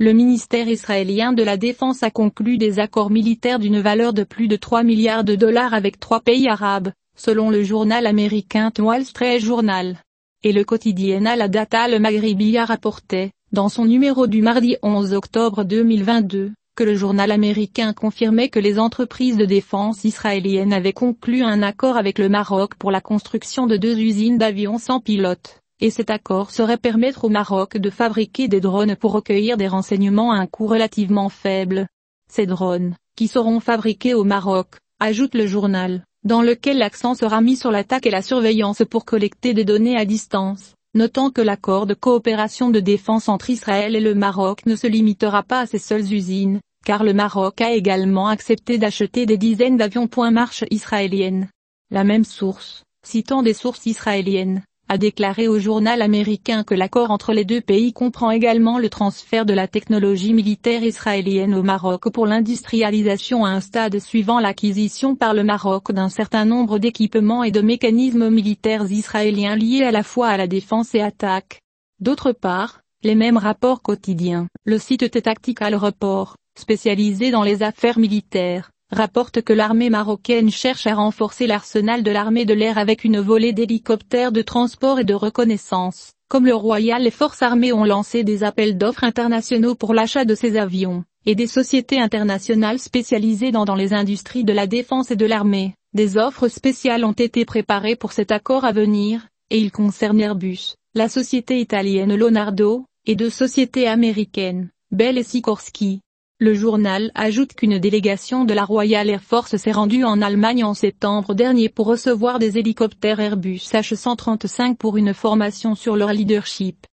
Le ministère israélien de la Défense a conclu des accords militaires d'une valeur de plus de 3 milliards de dollars avec trois pays arabes, selon le journal américain Wall Street Journal. Et le quotidien Al Data le maghribia rapportait, rapporté, dans son numéro du mardi 11 octobre 2022, que le journal américain confirmait que les entreprises de défense israéliennes avaient conclu un accord avec le Maroc pour la construction de deux usines d'avions sans pilote et cet accord serait permettre au Maroc de fabriquer des drones pour recueillir des renseignements à un coût relativement faible. Ces drones, qui seront fabriqués au Maroc, ajoute le journal, dans lequel l'accent sera mis sur l'attaque et la surveillance pour collecter des données à distance, notant que l'accord de coopération de défense entre Israël et le Maroc ne se limitera pas à ses seules usines, car le Maroc a également accepté d'acheter des dizaines d'avions. Marche israélienne. La même source, citant des sources israéliennes, a déclaré au journal américain que l'accord entre les deux pays comprend également le transfert de la technologie militaire israélienne au Maroc pour l'industrialisation à un stade suivant l'acquisition par le Maroc d'un certain nombre d'équipements et de mécanismes militaires israéliens liés à la fois à la défense et attaque. D'autre part, les mêmes rapports quotidiens. Le site Tactical Report, spécialisé dans les affaires militaires, rapporte que l'armée marocaine cherche à renforcer l'arsenal de l'armée de l'air avec une volée d'hélicoptères de transport et de reconnaissance, comme le Royal les forces armées ont lancé des appels d'offres internationaux pour l'achat de ces avions, et des sociétés internationales spécialisées dans, dans les industries de la défense et de l'armée. Des offres spéciales ont été préparées pour cet accord à venir, et il concerne Airbus, la société italienne Leonardo, et deux sociétés américaines, Bell et Sikorsky. Le journal ajoute qu'une délégation de la Royal Air Force s'est rendue en Allemagne en septembre dernier pour recevoir des hélicoptères Airbus H135 pour une formation sur leur leadership.